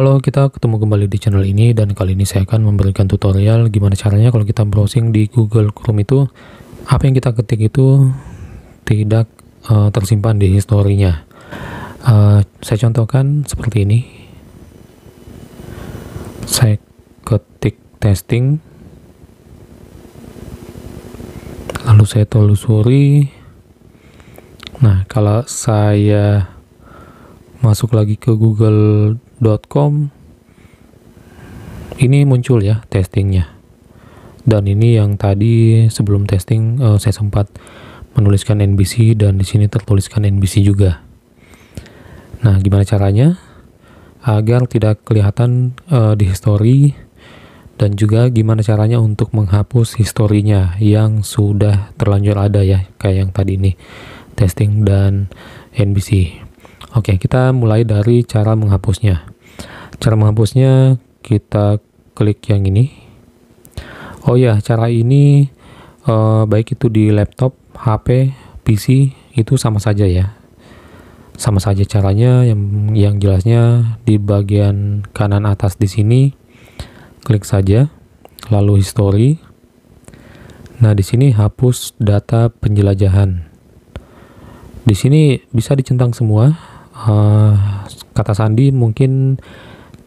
Halo, kita ketemu kembali di channel ini dan kali ini saya akan memberikan tutorial gimana caranya kalau kita browsing di Google Chrome itu apa yang kita ketik itu tidak uh, tersimpan di historinya. Uh, eh, saya contohkan seperti ini. Saya ketik testing. Lalu saya telusuri. Nah, kalau saya masuk lagi ke Google com ini muncul ya testingnya dan ini yang tadi sebelum testing uh, saya sempat menuliskan NBC dan di sini tertuliskan NBC juga nah gimana caranya agar tidak kelihatan uh, di history dan juga gimana caranya untuk menghapus historinya yang sudah terlanjur ada ya kayak yang tadi ini testing dan NBC oke kita mulai dari cara menghapusnya Cara menghapusnya kita klik yang ini. Oh ya, cara ini eh, baik itu di laptop, HP, PC itu sama saja ya. Sama saja caranya yang yang jelasnya di bagian kanan atas di sini klik saja lalu history. Nah, di sini hapus data penjelajahan. Di sini bisa dicentang semua. Uh, kata sandi mungkin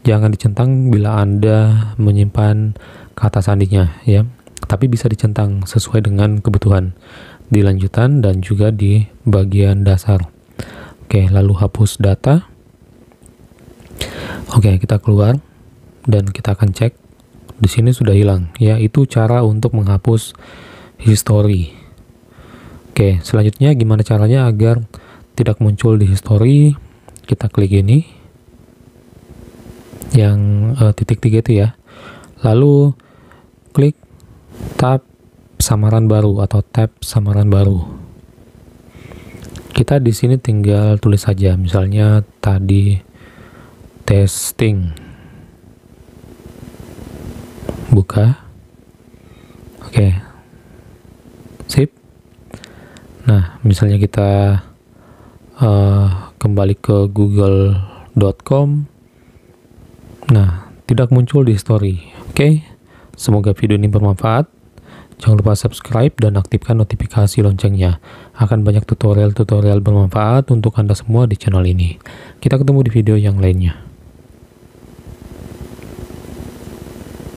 jangan dicentang bila Anda menyimpan kata sandinya ya, tapi bisa dicentang sesuai dengan kebutuhan di lanjutan dan juga di bagian dasar. Oke, lalu hapus data. Oke, kita keluar dan kita akan cek. Di sini sudah hilang, ya. Itu cara untuk menghapus history. Oke, selanjutnya gimana caranya agar tidak muncul di history? Kita klik ini yang uh, titik tiga itu ya. Lalu klik tab samaran baru atau tab samaran baru. Kita di sini tinggal tulis saja, misalnya tadi testing. Buka. Oke. Okay. Sip. Nah, misalnya kita uh, kembali ke google.com Nah, tidak muncul di story. Oke, okay? semoga video ini bermanfaat. Jangan lupa subscribe dan aktifkan notifikasi loncengnya. Akan banyak tutorial-tutorial bermanfaat untuk Anda semua di channel ini. Kita ketemu di video yang lainnya.